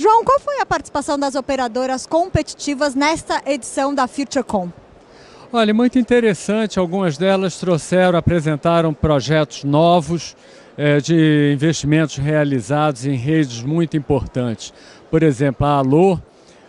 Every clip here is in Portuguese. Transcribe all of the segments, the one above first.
João, qual foi a participação das operadoras competitivas nesta edição da FutureCom? Olha, muito interessante. Algumas delas trouxeram, apresentaram projetos novos é, de investimentos realizados em redes muito importantes. Por exemplo, a Alô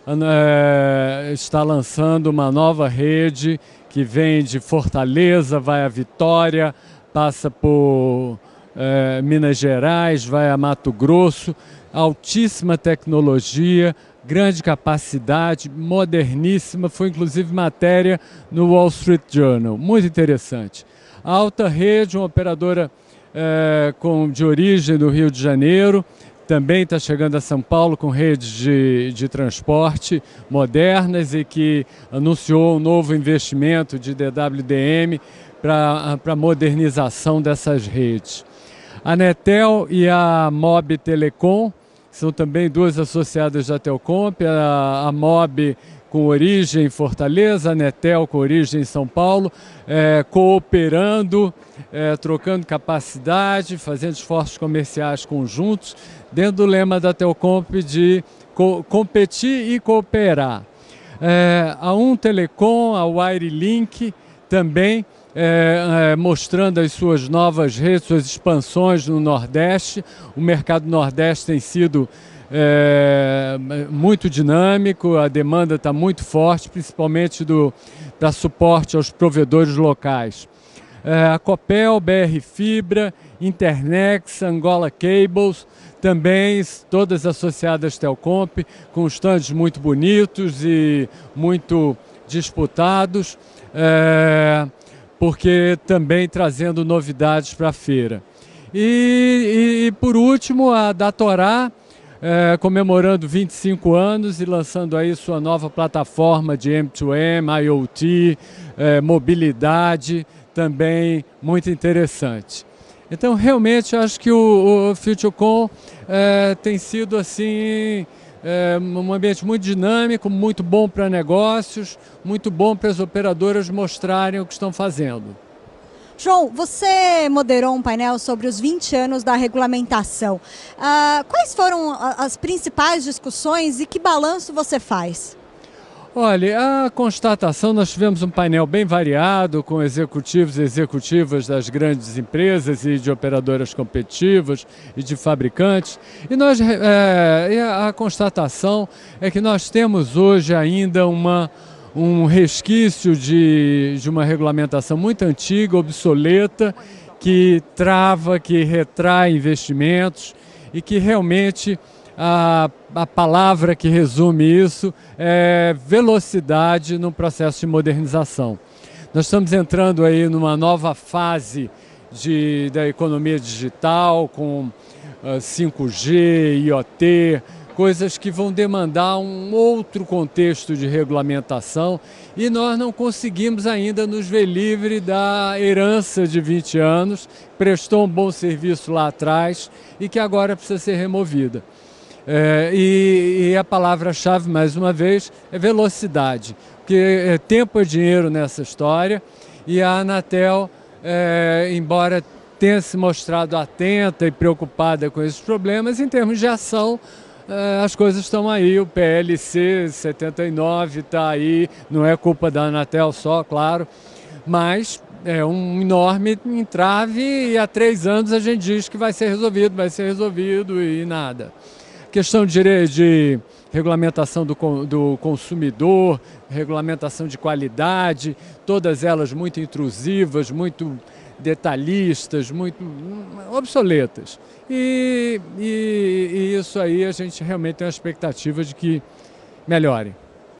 é, está lançando uma nova rede que vem de Fortaleza, vai a Vitória, passa por eh, Minas Gerais, vai a Mato Grosso, altíssima tecnologia, grande capacidade, moderníssima, foi inclusive matéria no Wall Street Journal, muito interessante. A Alta Rede, uma operadora eh, com, de origem do Rio de Janeiro, também está chegando a São Paulo com redes de, de transporte modernas e que anunciou um novo investimento de DWDM para a modernização dessas redes. A Netel e a Mob Telecom são também duas associadas da Telcomp, a, a Mob com origem em Fortaleza, a Netel com origem em São Paulo, é, cooperando, é, trocando capacidade, fazendo esforços comerciais conjuntos, dentro do lema da Telcomp de co competir e cooperar. É, a Um Telecom, a Wirelink também é, é, mostrando as suas novas redes, suas expansões no Nordeste. O mercado Nordeste tem sido é, muito dinâmico, a demanda está muito forte, principalmente do, da suporte aos provedores locais. É, a Copel, BR Fibra, Internex, Angola Cables, também todas associadas Telcomp, com stands muito bonitos e muito disputados. É, porque também trazendo novidades para a feira. E, e, e, por último, a Datorá, é, comemorando 25 anos e lançando aí sua nova plataforma de M2M, IoT, é, mobilidade, também muito interessante. Então, realmente, acho que o, o FutureCon é, tem sido assim é um ambiente muito dinâmico, muito bom para negócios, muito bom para as operadoras mostrarem o que estão fazendo. João, você moderou um painel sobre os 20 anos da regulamentação. Uh, quais foram as principais discussões e que balanço você faz? Olha, a constatação, nós tivemos um painel bem variado com executivos e executivas das grandes empresas e de operadoras competitivas e de fabricantes. E nós, é, a constatação é que nós temos hoje ainda uma, um resquício de, de uma regulamentação muito antiga, obsoleta, que trava, que retrai investimentos e que realmente a, a palavra que resume isso é velocidade no processo de modernização. Nós estamos entrando aí numa nova fase de, da economia digital, com uh, ah, 5G, IoT, coisas que vão demandar um outro contexto de regulamentação e nós não conseguimos ainda nos ver livre da herança de 20 anos, prestou um bom serviço lá atrás e que agora precisa ser removida. É, e, e, a palavra-chave, mais uma vez, é velocidade, porque é, tempo é dinheiro nessa história e a Anatel, é, embora tenha se mostrado atenta e preocupada com esses problemas, em termos de ação, é, as coisas estão aí, o PLC 79 está aí, não é culpa da Anatel só, claro, mas é um enorme entrave e há três anos a gente diz que vai ser resolvido, vai ser resolvido e nada. Questão de, de regulamentação do, do consumidor, regulamentação de qualidade, todas elas muito intrusivas, muito detalhistas, muito hum, obsoletas. E, e, e isso aí a gente realmente tem a expectativa de que melhore.